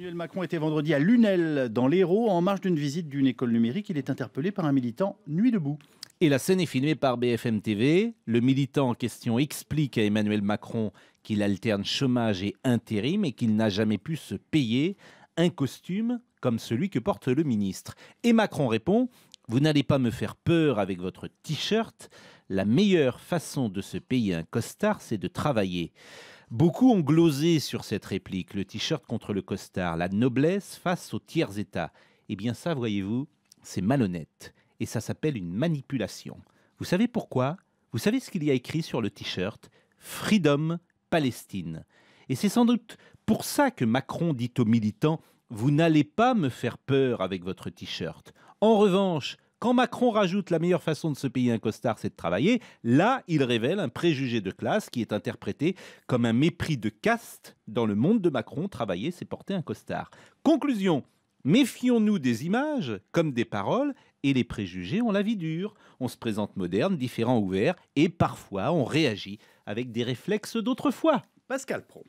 Emmanuel Macron était vendredi à Lunel, dans l'Hérault, en marge d'une visite d'une école numérique. Il est interpellé par un militant Nuit debout. Et la scène est filmée par BFM TV. Le militant en question explique à Emmanuel Macron qu'il alterne chômage et intérim et qu'il n'a jamais pu se payer un costume comme celui que porte le ministre. Et Macron répond Vous n'allez pas me faire peur avec votre t-shirt. La meilleure façon de se payer un costard, c'est de travailler. Beaucoup ont glosé sur cette réplique, le t-shirt contre le costard, la noblesse face aux tiers état. Eh bien ça, voyez-vous, c'est malhonnête. Et ça s'appelle une manipulation. Vous savez pourquoi Vous savez ce qu'il y a écrit sur le t-shirt Freedom Palestine. Et c'est sans doute pour ça que Macron dit aux militants Vous n'allez pas me faire peur avec votre t-shirt. En revanche, quand Macron rajoute la meilleure façon de se payer un costard, c'est de travailler, là, il révèle un préjugé de classe qui est interprété comme un mépris de caste. Dans le monde de Macron, travailler, c'est porter un costard. Conclusion. Méfions-nous des images comme des paroles et les préjugés ont la vie dure. On se présente moderne, différent, ouvert et parfois on réagit avec des réflexes d'autrefois. Pascal Pro.